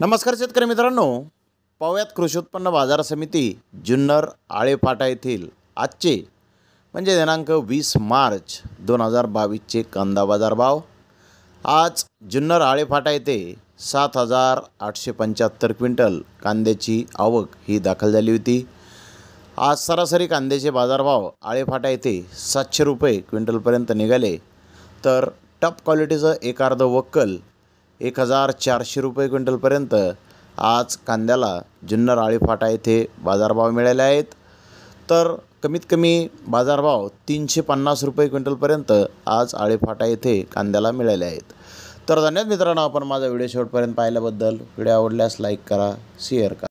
नमस्कार शेतकरी मित्रांनो पाहुयात कृषी उत्पन्न बाजार समिती जुन्नर आळेफाटा येथील आजचे म्हणजे दिनांक वीस मार्च दोन हजार बावीसचे कांदा बाजार भाव आज जुन्नर आळेफाटा येथे सात हजार आठशे पंच्याहत्तर क्विंटल कांद्याची आवक ही दाखल झाली होती आज सरासरी कांद्याचे बाजारभाव आळेफाटा येथे सातशे रुपये क्विंटलपर्यंत निघाले तर टप क्वालिटीचं एक अर्ध वक्कल एक हजार चारशे रुपये क्विंटलपर्यंत आज कांद्याला जुन्नर आळीफाटा येथे बाजारभाव मिळाले आहेत तर कमीत कमी बाजारभाव तीनशे पन्नास रुपये क्विंटलपर्यंत आज आळीफाटा येथे कांद्याला मिळाले आहेत तर धन्यवाद मित्रांनो आपण माझा व्हिडिओ शेवटपर्यंत पाहिल्याबद्दल व्हिडिओ आवडल्यास लाईक करा शेअर करा